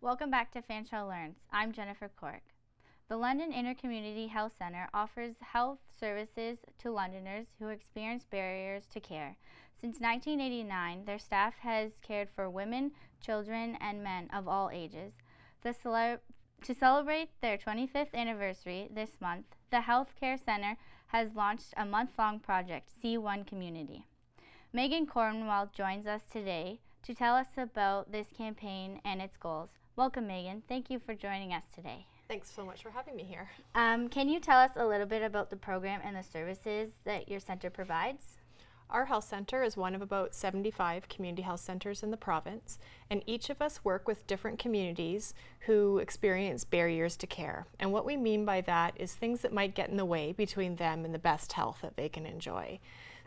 Welcome back to Fanshawe Learns. I'm Jennifer Cork. The London Inner Community Health Centre offers health services to Londoners who experience barriers to care. Since 1989, their staff has cared for women, children, and men of all ages. Cele to celebrate their 25th anniversary this month, the Healthcare Centre has launched a month-long project, C1 Community. Megan Cornwall joins us today to tell us about this campaign and its goals. Welcome, Megan. Thank you for joining us today. Thanks so much for having me here. Um, can you tell us a little bit about the program and the services that your center provides? Our health center is one of about 75 community health centers in the province, and each of us work with different communities who experience barriers to care. And what we mean by that is things that might get in the way between them and the best health that they can enjoy.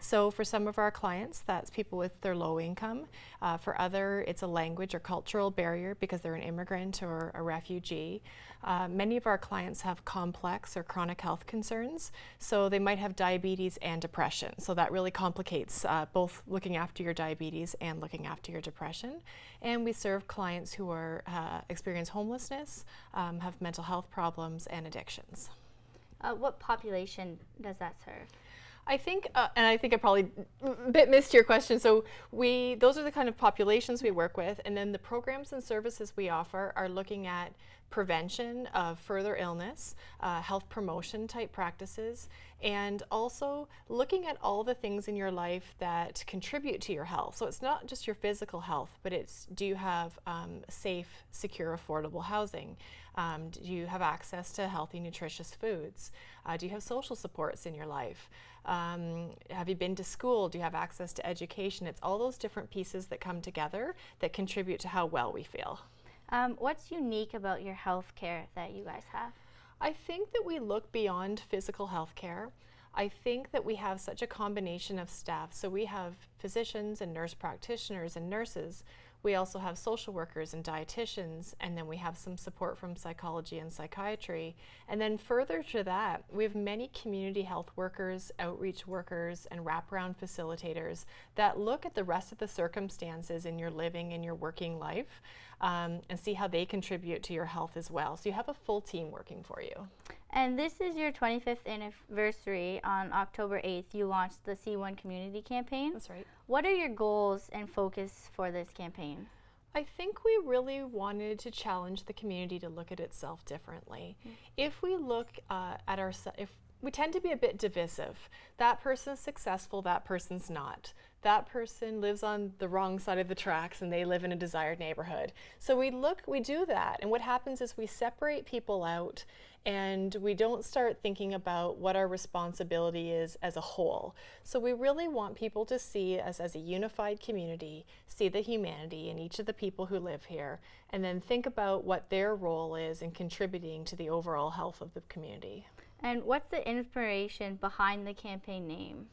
So for some of our clients, that's people with their low income. Uh, for other, it's a language or cultural barrier because they're an immigrant or a refugee. Uh, many of our clients have complex or chronic health concerns, so they might have diabetes and depression. So that really complicates uh, both looking after your diabetes and looking after your depression. And we serve clients who are uh, experience homelessness, um, have mental health problems, and addictions. Uh, what population does that serve? I think, uh, and I think I probably bit missed your question. So we, those are the kind of populations we work with, and then the programs and services we offer are looking at prevention of further illness, uh, health promotion type practices, and also looking at all the things in your life that contribute to your health. So it's not just your physical health, but it's do you have um, safe, secure, affordable housing? Um, do you have access to healthy, nutritious foods? Uh, do you have social supports in your life? Um, have you been to school? Do you have access to education? It's all those different pieces that come together that contribute to how well we feel. Um, what's unique about your health care that you guys have? I think that we look beyond physical health care. I think that we have such a combination of staff. So we have physicians and nurse practitioners and nurses we also have social workers and dietitians, and then we have some support from psychology and psychiatry. And then further to that, we have many community health workers, outreach workers, and wraparound facilitators that look at the rest of the circumstances in your living and your working life um, and see how they contribute to your health as well. So you have a full team working for you. And this is your 25th anniversary. On October 8th, you launched the C1 Community Campaign. That's right. What are your goals and focus for this campaign? I think we really wanted to challenge the community to look at itself differently. Mm. If we look uh, at ourselves, if we tend to be a bit divisive. That person's successful, that person's not. That person lives on the wrong side of the tracks and they live in a desired neighborhood. So we look, we do that, and what happens is we separate people out and we don't start thinking about what our responsibility is as a whole. So we really want people to see us as a unified community, see the humanity in each of the people who live here, and then think about what their role is in contributing to the overall health of the community. And what's the inspiration behind the campaign name?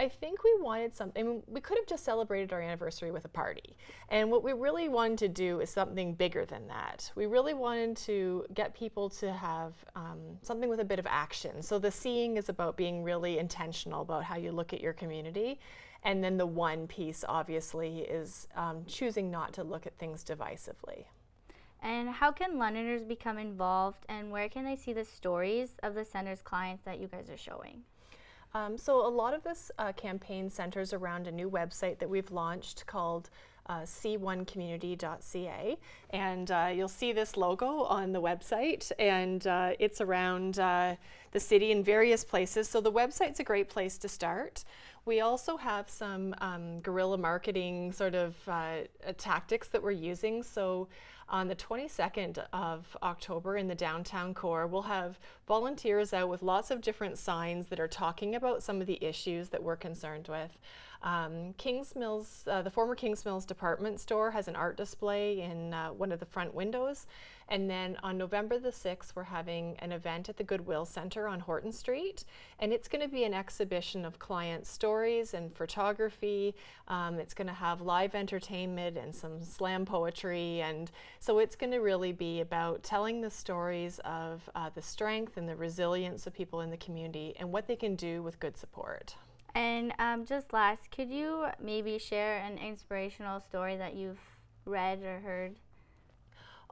I think we wanted something. I mean, we could have just celebrated our anniversary with a party. And what we really wanted to do is something bigger than that. We really wanted to get people to have um, something with a bit of action. So the seeing is about being really intentional about how you look at your community. And then the one piece, obviously, is um, choosing not to look at things divisively. And how can Londoners become involved and where can they see the stories of the center's clients that you guys are showing? Um, so a lot of this uh, campaign centers around a new website that we've launched called uh, c1community.ca. And uh, you'll see this logo on the website, and uh, it's around uh, the city in various places. So the website's a great place to start. We also have some um, guerrilla marketing sort of uh, uh, tactics that we're using. So on the 22nd of October in the downtown core, we'll have volunteers out with lots of different signs that are talking about some of the issues that we're concerned with. Um, Kings Mills, uh, the former Kings Mills department store has an art display in uh, one of the front windows. And then on November the 6th, we're having an event at the Goodwill Center on Horton Street. And it's going to be an exhibition of client stories and photography. Um, it's going to have live entertainment and some slam poetry. And so it's going to really be about telling the stories of uh, the strength and the resilience of people in the community and what they can do with good support. And um, just last, could you maybe share an inspirational story that you've read or heard?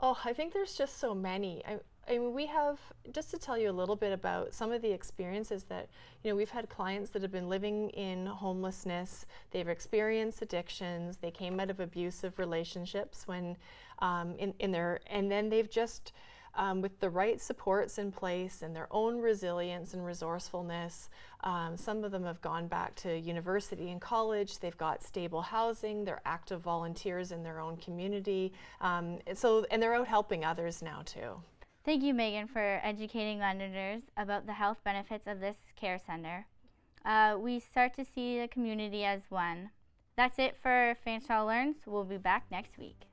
Oh, I think there's just so many. I, I mean, we have, just to tell you a little bit about some of the experiences that, you know, we've had clients that have been living in homelessness, they've experienced addictions, they came out of abusive relationships when, um, in, in their, and then they've just, um, with the right supports in place and their own resilience and resourcefulness. Um, some of them have gone back to university and college. They've got stable housing. They're active volunteers in their own community. Um, so, and they're out helping others now too. Thank you, Megan, for educating Londoners about the health benefits of this care center. Uh, we start to see the community as one. That's it for Fanshawe Learns. We'll be back next week.